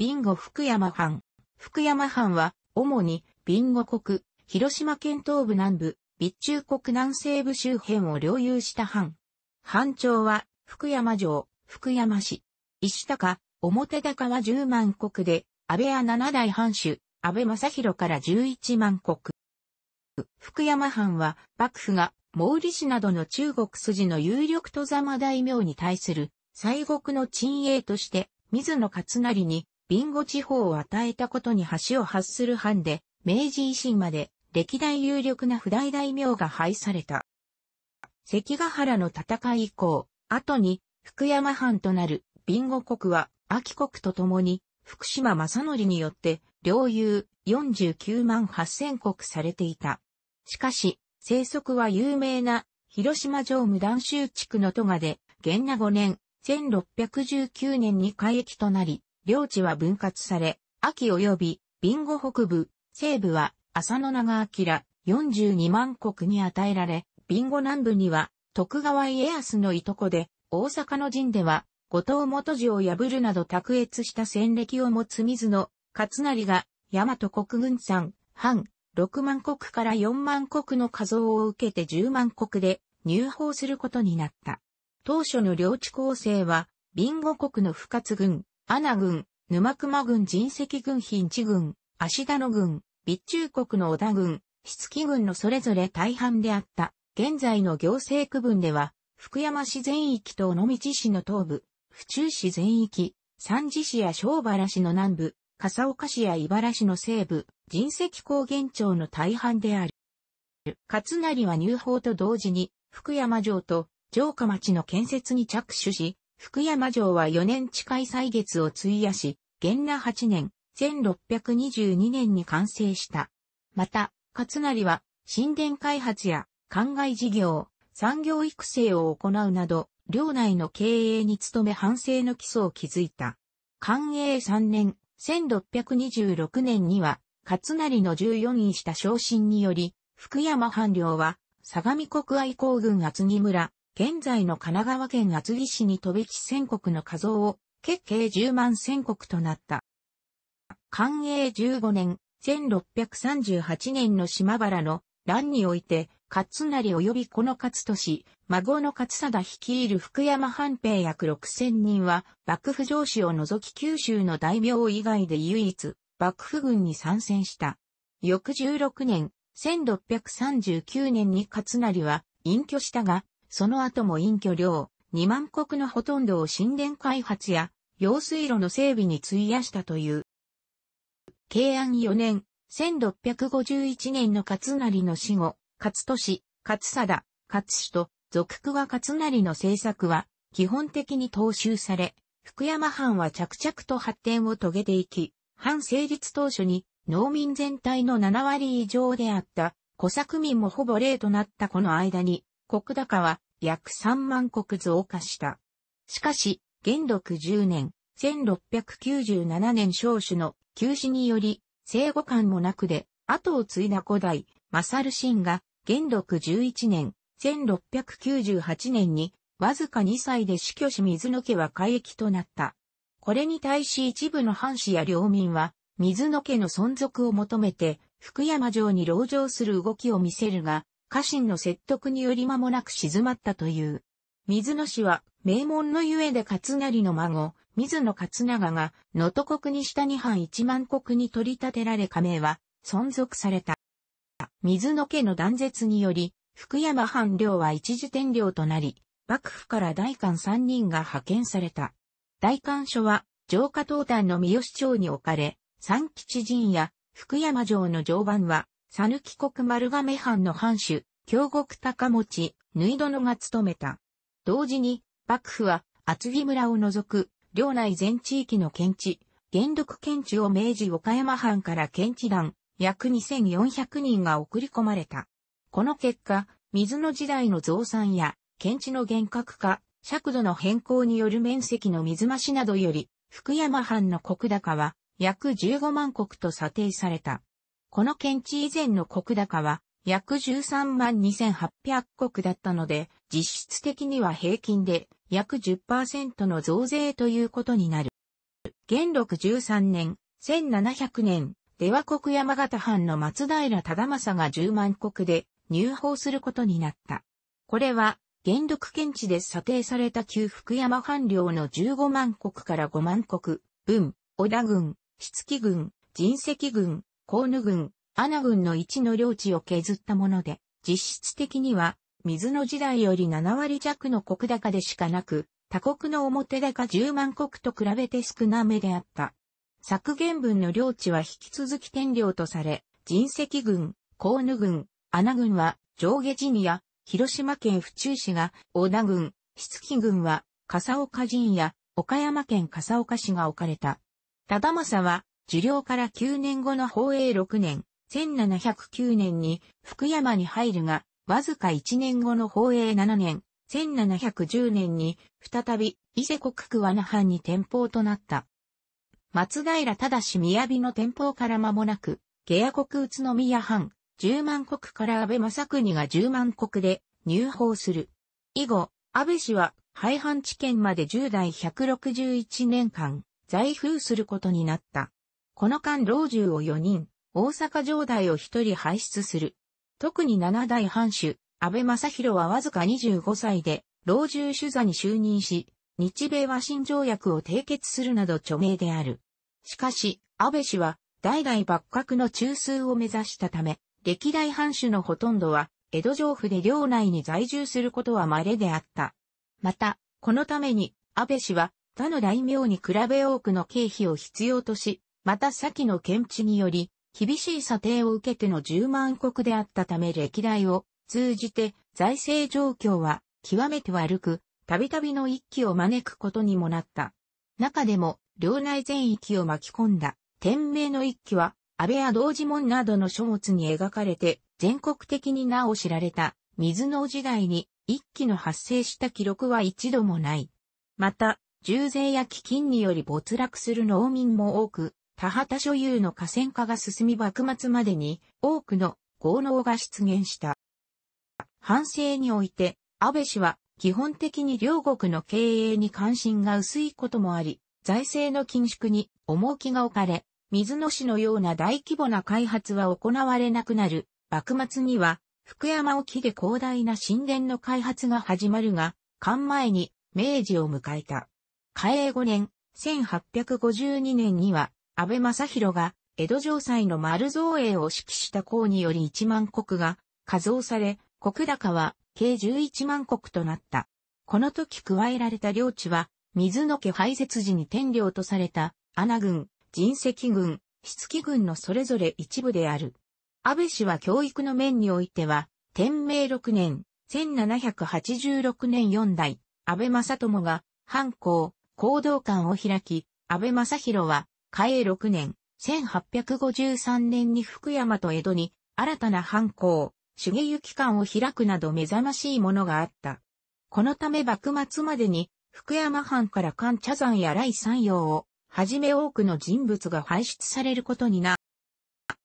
ビンゴ福山藩。福山藩は、主に、ビンゴ国、広島県東部南部、備中国南西部周辺を領有した藩。藩長は、福山城、福山市。石高、表高は10万国で、安倍屋七代藩主、安倍正宏から11万国。福山藩は、幕府が、毛利氏などの中国筋の有力とざま大名に対する、西国の鎮営として、水野勝成に、ビンゴ地方を与えたことに橋を発する藩で、明治維新まで歴代有力な不代大名が廃された。関ヶ原の戦い以降、後に福山藩となるビンゴ国は秋国と共に福島正則によって領有49万8000国されていた。しかし、生息は有名な広島城無断集地区の都賀で、元那5年、1619年に改域となり、領地は分割され、秋及び、ビンゴ北部、西部は、浅野長明、42万国に与えられ、ビンゴ南部には、徳川家康のいとこで、大阪の陣では、後藤元次を破るなど卓越した戦歴を持つ水野、勝成が、大和国軍山、藩、6万国から4万国の加像を受けて10万国で入法することになった。当初の領地構成は、ビンゴ国の不活軍、アナ軍、沼熊軍人石軍品地軍、芦田野軍、備中国の織田軍、質木軍のそれぞれ大半であった。現在の行政区分では、福山市全域と尾道市の東部、府中市全域、三次市や庄原市の南部、笠岡市や茨市の西部、人石高原町の大半である。勝成は入法と同時に、福山城と城下町の建設に着手し、福山城は4年近い歳月を費やし、元那8年、1622年に完成した。また、勝成は、神殿開発や、灌漑事業、産業育成を行うなど、領内の経営に努め反省の基礎を築いた。寛永3年、1626年には、勝成の14位した昇進により、福山藩領は、相模国愛公軍厚木村、現在の神奈川県厚木市に飛び地宣国の像を、結計10万宣国となった。寛永15年、1638年の島原の乱において、勝成及びこの勝利、孫の勝貞率いる福山藩兵約6000人は、幕府上司を除き九州の大名以外で唯一、幕府軍に参戦した。翌16年、1639年に勝成は隠居したが、その後も隠居量、二万国のほとんどを神殿開発や、用水路の整備に費やしたという。慶安4年、1651年の勝成の死後、勝利、勝貞、勝氏と、俗久が勝成の政策は、基本的に踏襲され、福山藩は着々と発展を遂げていき、藩成立当初に農民全体の7割以上であった、小作民もほぼ例となったこの間に、国高は約3万国増加した。しかし、元禄10年、1697年少主の休止により、生後間もなくで、後を継いだ古代、マサルシンが、元禄11年、1698年に、わずか2歳で死去し水野家は改易となった。これに対し一部の藩士や領民は、水野家の存続を求めて、福山城に籠城する動きを見せるが、家臣の説得により間もなく静まったという。水野氏は、名門のゆえで勝成の孫、水野勝長が、能登国に下に藩一万国に取り立てられ加盟は、存続された。水野家の断絶により、福山藩領は一時天領となり、幕府から大官三人が派遣された。大官所は、城下東端の三好町に置かれ、三吉陣や福山城の城番は、さぬき国丸亀藩の藩主、京極高持、縫殿が務めた。同時に、幕府は厚木村を除く、領内全地域の県地、原独県地を明治岡山藩から県地団、約2400人が送り込まれた。この結果、水の時代の増産や、県地の厳格化、尺度の変更による面積の水増しなどより、福山藩の国高は、約15万国と査定された。この検地以前の国高は約13万2800国だったので、実質的には平均で約10%の増税ということになる。元禄13年、1700年、出羽国山形藩の松平忠政が10万国で入法することになった。これは、元禄検地で査定された旧福山藩領の15万国から5万国、分、織田軍、七木軍、神石軍、コーヌ郡、アナ郡の一の領地を削ったもので、実質的には、水の時代より7割弱の国高でしかなく、他国の表高10万国と比べて少なめであった。削減分の領地は引き続き天領とされ、人石軍、コーヌ軍、アナ軍は上下陣や広島県府中市が小田軍、室木軍は笠岡陣や岡山県笠岡市が置かれた。忠政は受領から9年後の法営6年、1709年に福山に入るが、わずか1年後の法営7年、1710年に再び伊勢国区那藩に転校となった。松平忠宮の転校から間もなく、下野国宇都宮藩、十万国から安倍正国が十万国で入法する。以後、安倍氏は廃藩置県まで10代161年間在封することになった。この間老中を4人、大阪城代を1人輩出する。特に七代藩主、安倍正宏はわずか25歳で、老中主座に就任し、日米和親条約を締結するなど著名である。しかし、安倍氏は、代々幕閣の中枢を目指したため、歴代藩主のほとんどは、江戸城府で領内に在住することは稀であった。また、このために、安倍氏は、他の大名に比べ多くの経費を必要とし、また先の検知により、厳しい査定を受けての10万国であったため歴代を通じて財政状況は極めて悪く、たびたびの一揆を招くことにもなった。中でも、領内全域を巻き込んだ、天命の一揆は、安倍や同時門などの書物に描かれて、全国的に名を知られた、水の時代に、一揆の発生した記録は一度もない。また、重税や飢饉により没落する農民も多く、田畑所有の河川化が進み幕末までに多くの豪農が出現した。反省において、安倍氏は基本的に両国の経営に関心が薄いこともあり、財政の緊縮に重きが置かれ、水野市のような大規模な開発は行われなくなる。幕末には、福山沖で広大な神殿の開発が始まるが、間前に明治を迎えた。嘉永5年、1852年には、安倍正弘が、江戸城西の丸造営を指揮した項により1万石が、加増され、石高は、計11万石となった。この時加えられた領地は、水野家廃絶時に天領とされた、穴軍、人石軍、質木軍のそれぞれ一部である。安倍氏は教育の面においては、天明6年、1786年4代、安倍正友が、藩校、行動館を開き、安倍正弘は、嘉永6年、1853年に福山と江戸に新たな藩校、主義行関を開くなど目覚ましいものがあった。このため幕末までに福山藩から関茶山や来山陽をはじめ多くの人物が排出されることにな。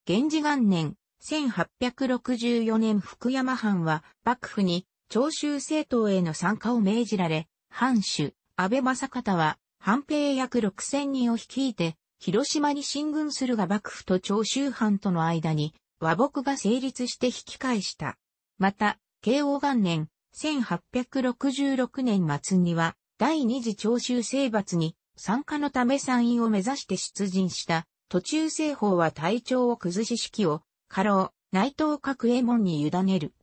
源氏元年、1864年福山藩は幕府に長州政党への参加を命じられ、藩主、安倍正方は、藩兵約6000人を率いて、広島に進軍するが幕府と長州藩との間に和睦が成立して引き返した。また、慶応元年、1866年末には、第二次長州征伐に参加のため参院を目指して出陣した途中政法は体調を崩し式を過労、内藤角衛門に委ねる。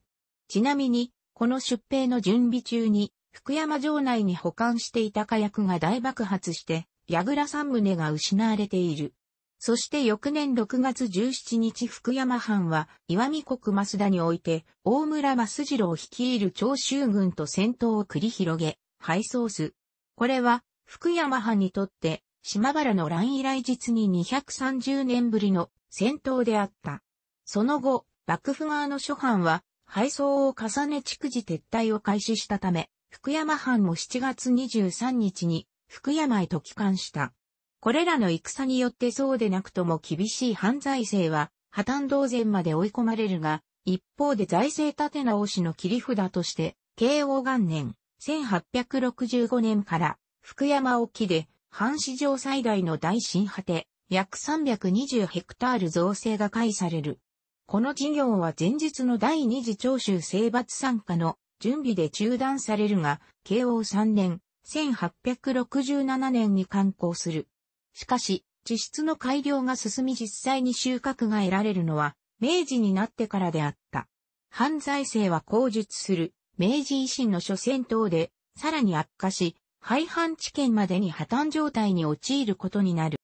ちなみに、この出兵の準備中に、福山城内に保管していた火薬が大爆発して、倉三棟が失われている。そして翌年6月17日福山藩は、岩見国増田において、大村増次郎を率いる長州軍と戦闘を繰り広げ、敗走す。これは、福山藩にとって、島原の乱以来実に230年ぶりの戦闘であった。その後、幕府側の諸藩は、敗走を重ね逐次撤退を開始したため、福山藩も7月23日に福山へと帰還した。これらの戦によってそうでなくとも厳しい犯罪性は破綻同然まで追い込まれるが、一方で財政立て直しの切り札として、慶応元年、1865年から福山沖で、藩史上最大の大新果て、約320ヘクタール造成が開される。この事業は前日の第二次徴収征伐参加の準備で中断されるが、慶応3年、1867年に刊行する。しかし、地質の改良が進み実際に収穫が得られるのは、明治になってからであった。犯罪性は口述する、明治維新の諸戦等で、さらに悪化し、廃藩置県までに破綻状態に陥ることになる。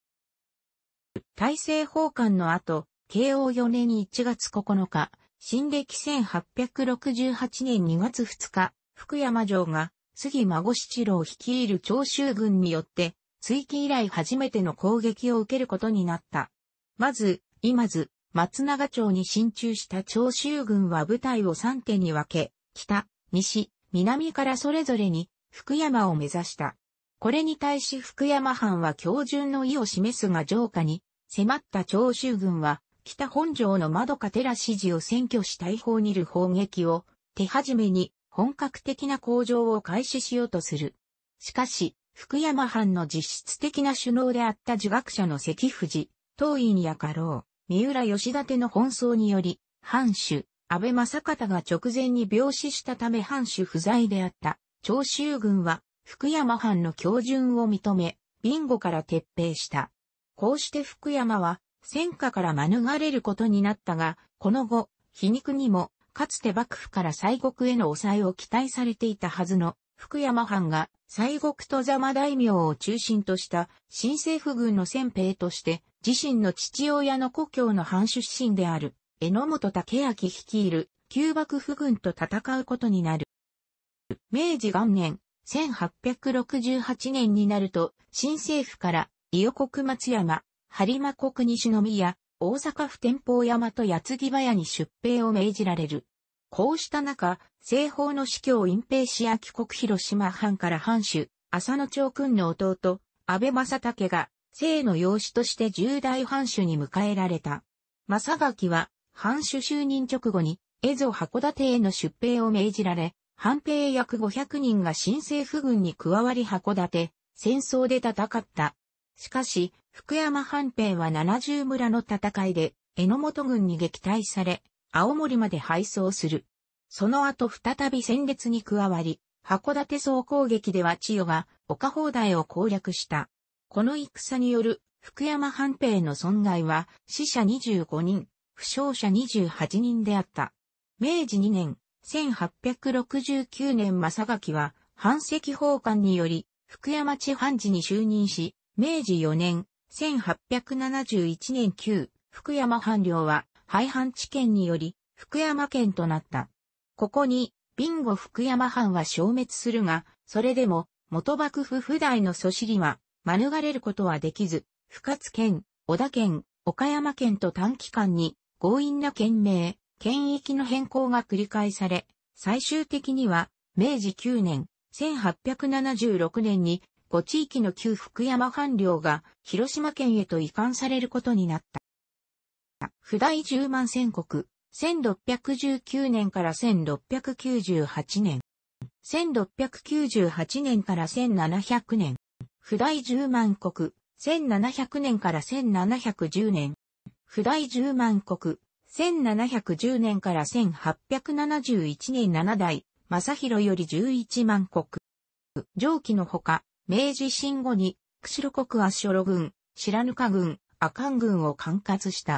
大政奉還の後、慶応4年1月9日、新暦1868年2月2日、福山城が杉孫七郎率いる長州軍によって、追記以来初めての攻撃を受けることになった。まず、今津、松永町に進駐した長州軍は部隊を3手に分け、北、西、南からそれぞれに福山を目指した。これに対し福山藩は標準の意を示すが城下に迫った長州軍は北本城の窓か寺支持を占拠したい方にる砲撃を手始めに本格的な向上を開始しようとする。しかし、福山藩の実質的な首脳であった儒学者の関藤、当院や家老、三浦吉立の奔走により、藩主、安倍正方が直前に病死したため藩主不在であった長州軍は福山藩の教順を認め、ビンゴから撤兵した。こうして福山は戦火から免れることになったが、この後、皮肉にもかつて幕府から西国への抑えを期待されていたはずの福山藩が西国と座間大名を中心とした新政府軍の先兵として自身の父親の故郷の藩出身である榎本武明率いる旧幕府軍と戦うことになる。明治元年1868年になると新政府から伊予国松山、播磨国西宮、大阪府天保山と矢継ぎ早に出兵を命じられる。こうした中、西方の司教隠蔽し秋国広島藩から藩主、浅野長君の弟、安倍正武が、生の養子として重大藩主に迎えられた。正垣は、藩主就任直後に、蝦夷函館への出兵を命じられ、藩兵約500人が新政府軍に加わり函館、戦争で戦った。しかし、福山藩兵は70村の戦いで、榎本軍に撃退され、青森まで配送する。その後再び戦列に加わり、函館総攻撃では千代が岡砲台を攻略した。この戦による福山藩兵の損害は死者25人、負傷者28人であった。明治2年、1869年正垣は藩籍奉還により福山地藩寺に就任し、明治4年、1871年9、福山藩領は廃藩置県により、福山県となった。ここに、ビンゴ福山藩は消滅するが、それでも、元幕府不代の祖師は、免れることはできず、深津県、小田県、岡山県と短期間に、強引な県名、県域の変更が繰り返され、最終的には、明治9年、1876年に、5地域の旧福山藩領が広島県へと移管されることになった。不代十万宣国、1619年から1698年。1698年から1700年。不代十万国、1700年から1710年。不代十万国、1710年から1871年7代、正広より11万国。上記のほか、明治新後に、釧路国は諸路軍、白ぬか軍、阿寒軍を管轄した。